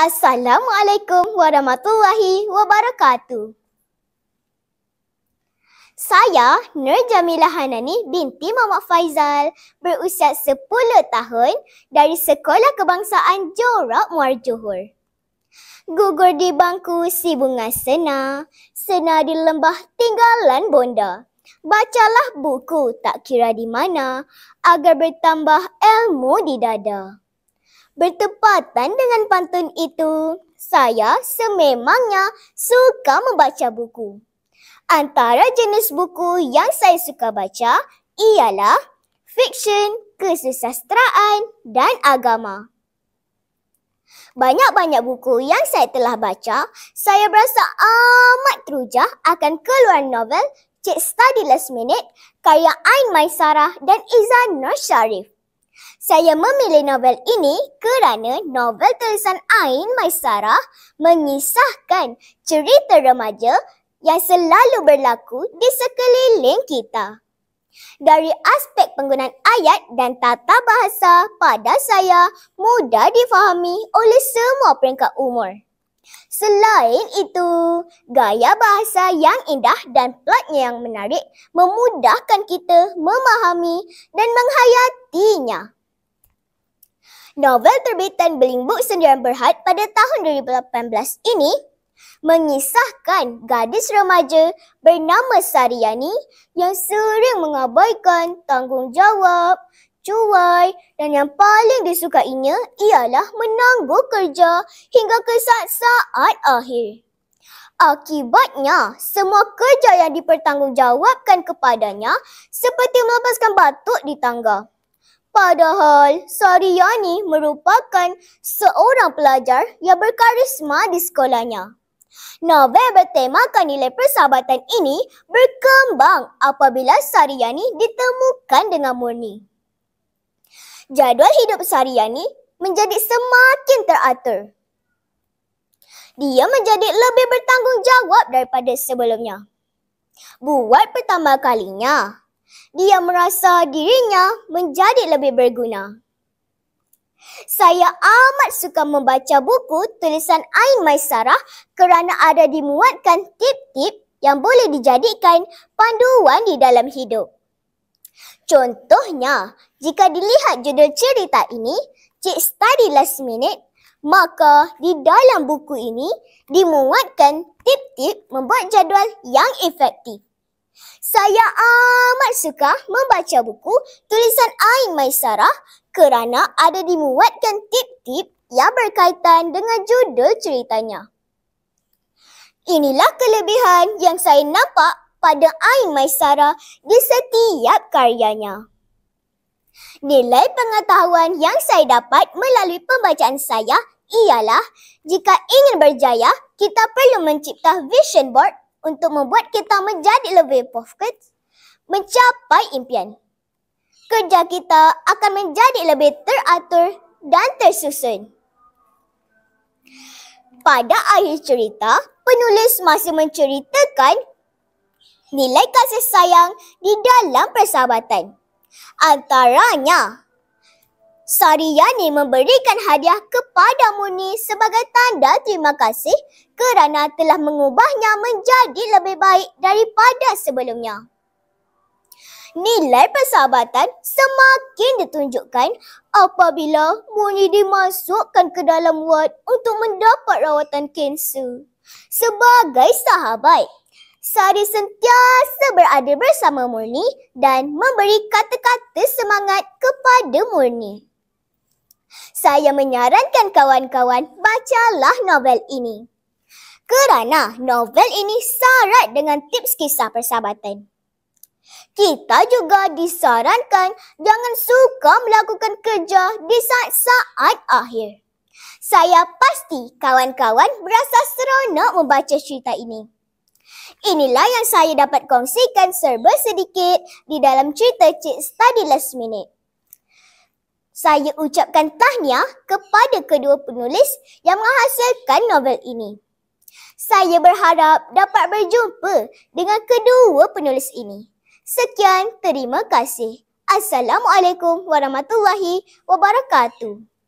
Assalamualaikum warahmatullahi wabarakatuh. Saya Nur Jamila Hanani binti Muhammad Faizal berusia 10 tahun dari Sekolah Kebangsaan Jorok Muar Johor. Gugur di bangku si bunga sena, sena di lembah tinggalan bonda. Bacalah buku tak kira di mana agar bertambah ilmu di dada. Bertepatan dengan pantun itu, saya sememangnya suka membaca buku. Antara jenis buku yang saya suka baca ialah fiksyen, kesusastraan dan agama. Banyak-banyak buku yang saya telah baca, saya berasa amat teruja akan keluar novel Cik Study Last Minute karya Ain Maisarah dan Izan Nur Sharif. Saya memilih novel ini kerana novel tulisan Ain Maisarah mengisahkan cerita remaja yang selalu berlaku di sekeliling kita. Dari aspek penggunaan ayat dan tata bahasa pada saya mudah difahami oleh semua peringkat umur. Selain itu, Gaya bahasa yang indah dan platnya yang menarik memudahkan kita memahami dan menghayatinya. Novel terbitan Beling Book Sendirian Berhad pada tahun 2018 ini mengisahkan gadis remaja bernama Sariani yang sering mengabaikan tanggungjawab, cuai dan yang paling disukainya ialah menangguh kerja hingga ke saat-saat akhir. Akibatnya, semua kerja yang dipertanggungjawabkan kepadanya seperti melepaskan batuk di tangga. Padahal, Sariyani merupakan seorang pelajar yang berkarisma di sekolahnya. Novel bertemakan nilai persahabatan ini berkembang apabila Sariyani ditemukan dengan Murni. Jadual hidup Sariyani menjadi semakin teratur dia menjadi lebih bertanggungjawab daripada sebelumnya. Buat pertama kalinya, dia merasa dirinya menjadi lebih berguna. Saya amat suka membaca buku tulisan Ain Maisarah kerana ada dimuatkan tip-tip yang boleh dijadikan panduan di dalam hidup. Contohnya, jika dilihat judul cerita ini, Cik Study Last Minute Maka di dalam buku ini dimuatkan tip-tip membuat jadual yang efektif. Saya amat suka membaca buku tulisan Ain Maisarah kerana ada dimuatkan tip-tip yang berkaitan dengan judul ceritanya. Inilah kelebihan yang saya nampak pada Ain Maisarah di setiap karyanya. Nilai pengetahuan yang saya dapat melalui pembacaan saya ialah jika ingin berjaya, kita perlu mencipta vision board untuk membuat kita menjadi lebih profit, mencapai impian. Kerja kita akan menjadi lebih teratur dan tersusun. Pada akhir cerita, penulis masih menceritakan nilai kasih sayang di dalam persahabatan. Antaranya, Sariani memberikan hadiah kepada Muni sebagai tanda terima kasih kerana telah mengubahnya menjadi lebih baik daripada sebelumnya. Nilai persahabatan semakin ditunjukkan apabila Muni dimasukkan ke dalam ward untuk mendapat rawatan kanser. Sebagai sahabat, Sari sentiasa berada bersama Murni dan memberi kata-kata semangat kepada Murni. Saya menyarankan kawan-kawan bacalah novel ini. Kerana novel ini syarat dengan tips kisah persahabatan. Kita juga disarankan jangan suka melakukan kerja di saat-saat akhir. Saya pasti kawan-kawan berasa seronok membaca cerita ini. Inilah yang saya dapat kongsikan serba sedikit di dalam cerita Cik Study Last Minute. Saya ucapkan tahniah kepada kedua penulis yang menghasilkan novel ini. Saya berharap dapat berjumpa dengan kedua penulis ini. Sekian, terima kasih. Assalamualaikum warahmatullahi wabarakatuh.